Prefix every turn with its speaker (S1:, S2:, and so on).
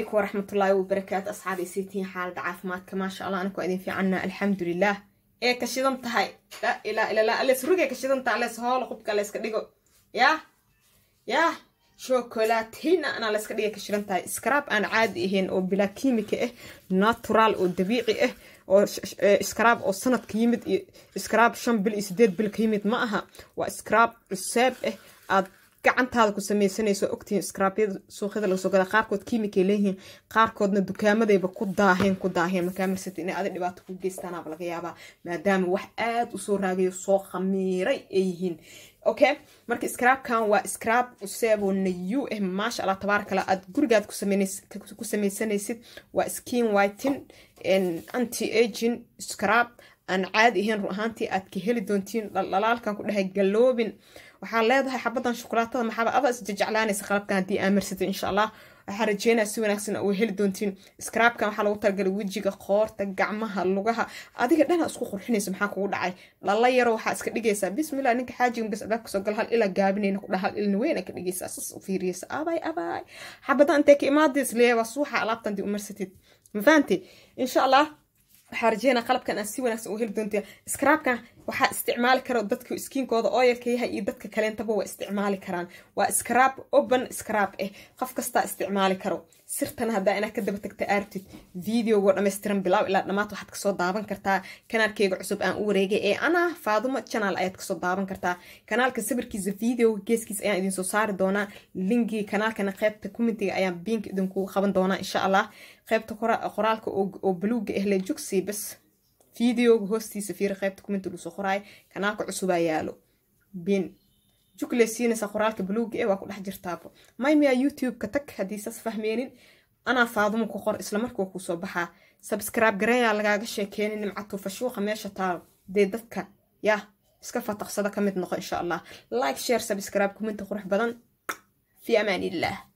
S1: عليكم ورحمة الله وبركاته أصحابي سيتين حال ضعاف ماتك ما شاء الله أنا كويدين في عنا الحمد لله إيه كشيدن تهاي لا إلا إلا لا أليس رجع كشيدن تعلس هول قبك أليس كديجو يا يا شوكولاتينا أنا أليس كديجو كشيدن تهاي سكراب أنا عادي هين أو بلا كيميك إيه ناتورال أو طبيعي إيه oo skraab oo sanadka yimid iyo skraab shan bil iyo sideed bil ka yimid ma aha waa skraab reseeb ah aad gacantaada ku samaysanayso ogtihiin skrabyada suuqyada lagasoo gada qaarkood kiimikay leeyihiin qaarkoodna dukaamadayba ku daaheen ku daaheen markaa marsati inay adi dhibaato ku geystaanaaba laga yaabaa maadaama wax aada usoo raagayo soo khamiiray ay yihiin okay marka skraabkan waa skraab usebo nayu eh maasha allah tabaaraka allah gurigaad ku samaysanaysid waa skin whiten anti agin scrab aan caadi ahayn run ahaantii aad ka heli doontiin dhaldhalaalkan ku dhahay galoobin waxaa leedahay xabadan shukulaatada maxaaba aba isjejeclaanaysa qalabka haddii aamirsatay insha allah waxaa rajeynaya si wanaagsan u heli doontiin skraabkan waxaa lagu talagalay wejiga qoorta gacmaha lugaha adiga dhana isku qurxinayso maxaa kugu dhacay dhalla yaro waxaa iska dhigaysaa bismillah ninka xaajiga markas albaabka soo gal hal ilaa gaabinayna ku dhaha hal ilna weyn aa ka dhigaysaa sas u fiiriyaysa abay abay xabadan intay ka imaadays leeyaa suuxa alaabtan dii umarsatid ma fahamtay insha allah waxaa rajeynaa qalabkan aan si wanaagsan u heli doonta scraabkan waxaa isticmaali kara dadka iskiinkooda ooyalka yaha iyo dadka kaleentaba waa isticmaali karaan waa scraab open scraab ah eh, qof kastaa isticmaali karo sirtan haddaa inaad ka daba tagta aartid videogoo dhammaystiran bilaaw ilaa dhammaad waxaad kasoo daaban kartaa kanaalkeyga cusub aan u wareegay ee anaa faadumo janaal ayaad kasoo daaban kartaa kanaalka sawirkiisa videoga geeskiis ayaan idinsoo saari doonaa linkiga kanaalkana qeybta commentiga ah ayaan biinka idinkugu qaban doonaa insha allah qeybta qoraalka oo baluuga ahle eh, jugsi dhacday bas fideoga hoostiisa fiir qaybta commentigu soo qoraay kanaalka cusubaa yaalo bin jugle siinaysa qoraalka baluuga ee waa ku dhex jirtaabo maymia youtube-ka tag haddii saas fahmeenin anaa faadumo ku qor islamarkiiwa kuu soo baxaa sabscribe gareeyaa lagaaga sheekeenin nimcatu fashuuqa meesha taal dee dadka yaa iska fataqsada ka mid noqo insha allah like share subscribe commenti qurux badan fi amaan illah